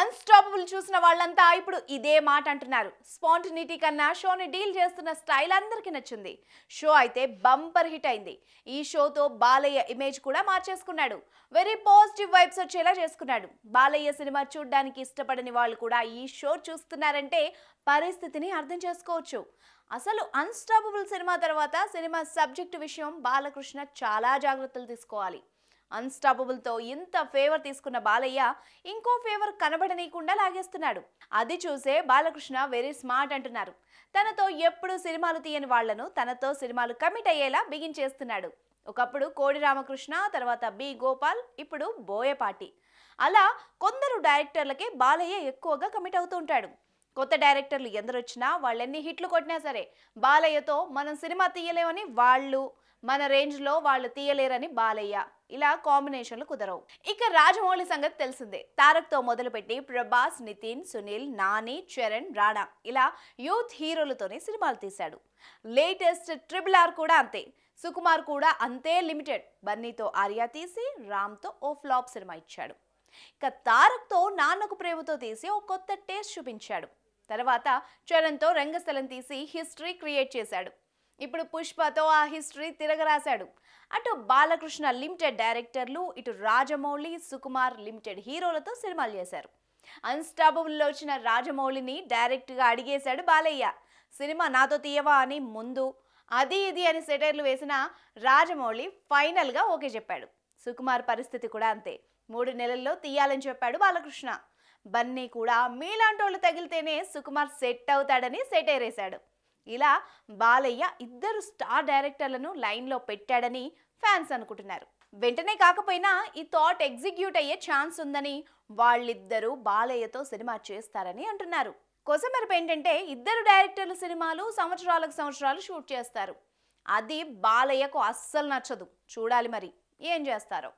unstoppable చూసిన వాళ్ళంతా ఇప్పుడు ఇదే మాట అంటున్నారు స్పాంటినిటీ కన్నా షోని డీల్ చేస్తున్న స్టైల్ అందరికీ నచ్చింది షో అయితే బంపర్ హిట్ అయింది ఈ షోతో బాలయ్య ఇమేజ్ కూడా మార్చేసుకున్నాడు వెరీ పాజిటివ్ వైబ్స్ వచ్చేలా చేసుకున్నాడు బాలయ్య సినిమా చూడడానికి ఇష్టపడని వాళ్ళు కూడా ఈ షో చూస్తున్నారంటే పరిస్థితిని అర్థం చేసుకోవచ్చు అసలు అన్స్టాపబుల్ సినిమా తర్వాత సినిమా సబ్జెక్టు విషయం బాలకృష్ణ చాలా జాగ్రత్తలు తీసుకోవాలి అన్స్టాపబుల్తో ఇంత ఫేవర్ తీసుకున్న బాలయ్య ఇంకో ఫేవర్ కనబడనీయకుండా లాగేస్తున్నాడు అది చూసే బాలకృష్ణ వెరీ స్మార్ట్ అంటున్నారు తనతో ఎప్పుడు సినిమాలు తీయని వాళ్లను తనతో సినిమాలు కమిట్ అయ్యేలా బిగించేస్తున్నాడు ఒకప్పుడు కోడి రామకృష్ణ తర్వాత బి గోపాల్ ఇప్పుడు బోయపాటి అలా కొందరు డైరెక్టర్లకే బాలయ్య ఎక్కువగా కమిట్ అవుతూ ఉంటాడు కొత్త డైరెక్టర్లు ఎందరు వచ్చినా వాళ్ళెన్ని హిట్లు కొట్టినా సరే బాలయ్యతో మనం సినిమా తీయలేమని వాళ్ళు మన రేంజ్లో వాళ్ళు తీయలేరని బాలయ్య ఇలా కాంబినేషన్లు కుదరవు ఇక రాజమౌళి సంగతి తెలిసిందే తారక్తో మొదలుపెట్టి ప్రభాస్ నితిన్ సునీల్ నాని చరణ్ రాణా ఇలా యూత్ హీరోలతోనే సినిమాలు తీశాడు లేటెస్ట్ ట్రిపుల్ ఆర్ కూడా అంతే సుకుమార్ కూడా అంతే లిమిటెడ్ బన్నీతో ఆర్యా తీసి రామ్తో ఓ ఫ్లాప్ సినిమా ఇచ్చాడు ఇక తారక్తో నాన్నకు ప్రేమతో తీసి ఓ కొత్త టేస్ట్ చూపించాడు తర్వాత చరణ్తో రంగస్థలం తీసి హిస్టరీ క్రియేట్ చేశాడు ఇప్పుడు పుష్పతో ఆ హిస్టరీ తిరగరాశాడు అటు బాలకృష్ణ లిమిటెడ్ డైరెక్టర్లు ఇటు రాజమౌళి సుకుమార్ లిమిటెడ్ హీరోలతో సినిమాలు చేశారు అన్స్టాబుల్లో వచ్చిన రాజమౌళిని డైరెక్ట్గా అడిగేశాడు బాలయ్య సినిమా నాతో తీయవా అని ముందు అది ఇది అని సెటైర్లు వేసిన రాజమౌళి ఫైనల్గా ఓకే చెప్పాడు సుకుమార్ పరిస్థితి కూడా అంతే మూడు నెలల్లో తీయాలని చెప్పాడు బాలకృష్ణ బన్నీ కూడా మీలాంటోళ్ళు తగిలితేనే సుకుమార్ సెట్ అవుతాడని సెటేరేశాడు ఇలా బాలయ్య ఇద్దరు స్టార్ డైరెక్టర్లను లైన్లో పెట్టాడని ఫ్యాన్స్ అనుకుంటున్నారు వెంటనే కాకపోయినా ఈ థాట్ ఎగ్జిక్యూట్ అయ్యే ఛాన్స్ ఉందని వాళ్ళిద్దరూ బాలయ్యతో సినిమా చేస్తారని అంటున్నారు కొసమెరపు ఏంటంటే ఇద్దరు డైరెక్టర్ల సినిమాలు సంవత్సరాలకు సంవత్సరాలు షూట్ చేస్తారు అది బాలయ్యకు అస్సలు నచ్చదు చూడాలి మరి ఏం చేస్తారో